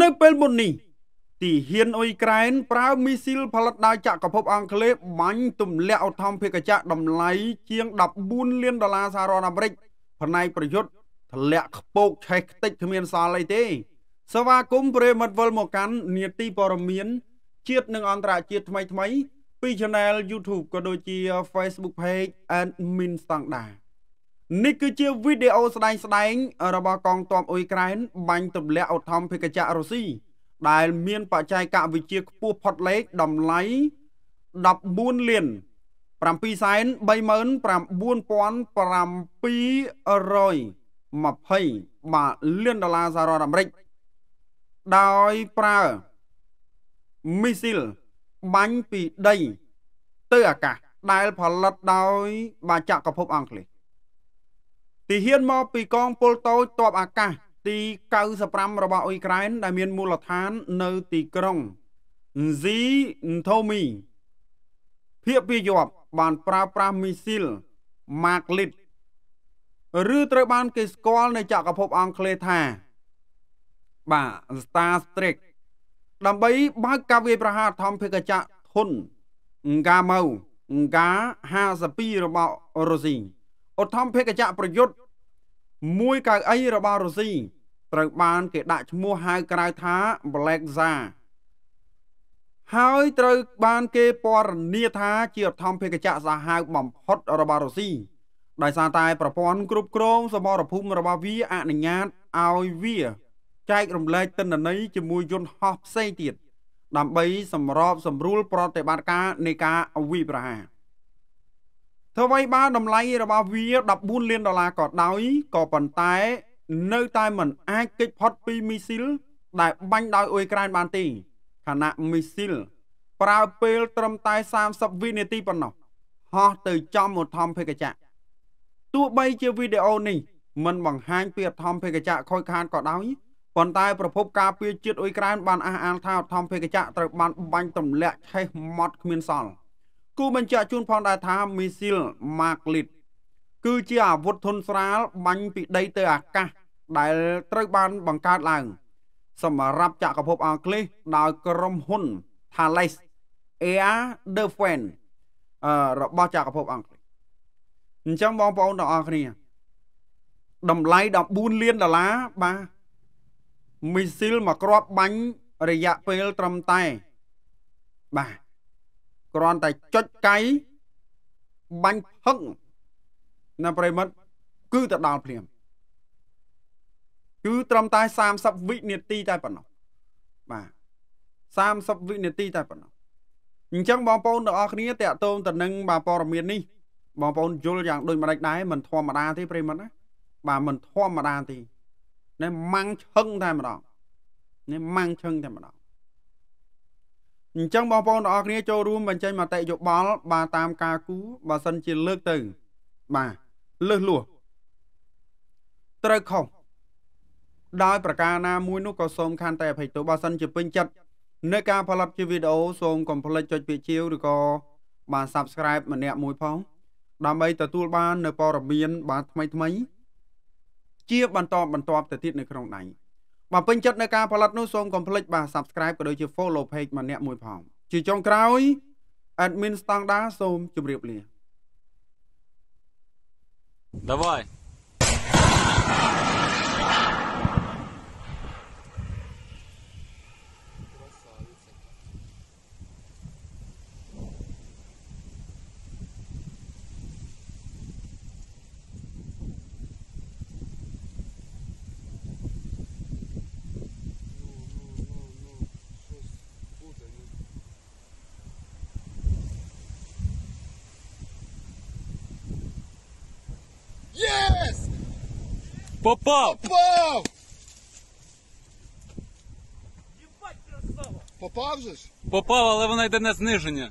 នៅពេលមុននេះទីហ៊ានអ៊ុយក្រែនប្រើមីស៊ីលផលិតដោយចក្រភពអង់គ្លេសបាញ់ទម្លាក់ឧទ្ធម្ភាគចក្រតម្លៃជាង14លានដុល្លារសហរដ្ឋអាមេរិកផ្នែកប្រយុទ្ធធ្លាក់ខ្ពកឆេះខ្ទេចគ្មានសល់អីទេ សវាគមព្រេមិត្តវិលមកកាន់នីតិព័រមាន ជាតិនិងអន្តរជាតិថ្មីថ្មីពី Channel YouTube ក៏ដូចជា Facebook Page and Min Standard នេះគឺជាវីដេអូស្ដែងស្ដែងរបស់កងទ័ពអ៊ុយក្រែនបាញ់ទម្លាក់ឧទ្ធម្ភិកចក្ររុស្ស៊ីដែលមានបច្ចេកវិទ្យាខ្ពស់ផុតលេខតម្លៃ14លាន7,39720បាទលានដុល្លារសហរដ្ឋអាមេរិកដោយប្រើមីស៊ីលបាញ់ពីដីទៅអាកាសដែលផលិតដោយបាចកភពអង់គ្លេសទីហ៊ានមក ពីកងពលតូចតបអាកាស ទី95របស់អ៊ុយក្រែនដែលមានមូលដ្ឋាននៅ ទីក្រុងស៊ីថូមីភាគពាយប់បានប្រើប្រាស់មីស៊ីលម៉ាកលីតឬត្រូវបាន គេស្គាល់នៅចក្រភពអង់គ្លេសថាបាទ Star Trek ដើម្បីបើកការវាយប្រហារធំភេកចៈធុនកាម៉ៅកា52របស់រុស្ស៊ីឧត្តមភេកចៈប្រយុទ្ធមួយកៅអីរបស់រុស្ស៊ីត្រូវបាន គេដាក់ឈ្មោះហៅក្រៅថា Black Zar ហើយត្រូវបានគេពណ៌នាថា ជាអធំភេកចៈសាហាវបំផុតរបស់រុស្ស៊ីដោយសារតែប្រព័ន្ធគ្រប់គ្រងសមរភូមិរបស់វាអនុញ្ញាតឲ្យវា ចែករំលែកទិន្នន័យជាមួយយន្តហោះផ្សេងទៀតដើម្បីសម្របសម្រួលប្រតិបត្តិការនៃការវាយប្រហារទោះបីបើតម្លៃរបស់វា14លានដុល្លារក៏ដោយក៏ប៉ុន្តែ នៅតែមិនអាចគេចផុតពីមីស៊ីលដែលបាញ់ដោយអ៊ុយក្រែនបានទេខណៈមីស៊ីលប្រើពេលត្រឹមតែ30វិនាទីប៉ុណ្ណោះហោះទៅចំឧត្តមភេកចៈទោះបីជាវីដេអូនេះមិនបង្ហាញពីឧត្តមភេកចៈខូចខាតក៏ដោយប៉ុន្តែប្រភពការពារជាតិអ៊ុយក្រែនបានអះអាងថាឧត្តមភេកចៈត្រូវបានបាញ់ទម្លាក់ឆេះម៉ត់គ្មានសល់។គូបញ្ជាក់ជូនផងដែរថាមីស៊ីលម៉ាក្លីតគឺជាអាវុធធនស្រាលបាញ់ពីដីទៅអាកាសដែលត្រូវបានបង្កើតឡើង សម្រាប់ចក្រភពអង់គ្លេសដោយក្រុមហ៊ុន Thales Air Defense របស់ចក្រភពអង់គ្លេសអញ្ចឹងបងប្អូនទាំងអស់គ្នាតម្លៃ14លានដុល្លារបាទមីស៊ីលមួយគ្រាប់បាញ់រយៈពេលត្រឹមតែបាទគ្រាន់តែចុចកៃបាញ់ហឹកណាប្រិមិត្តគឺទៅដល់ភ្លាមគឺត្រឹមតែ30វិនាទីតែប៉ុណ្ណោះបាទ30វិនាទីតែប៉ុណ្ណោះអញ្ចឹងបងប្អូនទាំងអស់គ្នាតកតងទៅនឹងបាទព័ត៌មាននេះបងប្អូនយល់យ៉ាងដូចម្ដេចដែរមិនធម្មតាទេប្រិមិត្តណាបាទមិនធម្មតាទេណែម៉ាំងឈឹងតែម្ដងណែម៉ាំងឈឹងតែម្ដងអញ្ចឹងបងប្អូនទាំងអស់គ្នាចូលរួមបញ្ចេញមតិយោបល់បាទតាមការគូបើសិនជាលើកទៅបាទលើសលួសត្រូវខុសដោយប្រការណាមួយនោះក៏សូមខានតែអភ័យទោសបើសិនជាពេញចិត្តនៅការផលិតជាវីដេអូសូមកុំភ្លេចចុចពាក្យជាវឬក៏បាទ Subscribe ម្នាក់មួយ ផង ដើម្បី ទទួលបាន នៅព័ត៌មាន បាទថ្មីថ្មី ជាបន្តបន្ទាប់ទៅទៀតនៅក្នុងដៃបើពេញចិត្តនៅការផលិតនោះសូមកុំភ្លេចបាទ Subscribe ក៏ដូចជា Follow Page ម្នាក់មួយផងជាចុងក្រោយ Admin Standard សូមជម្រាបលា Давай Єс! Попав! Попав! Єбать, красава! Попав же ж? Попав, але вона йде на зниження.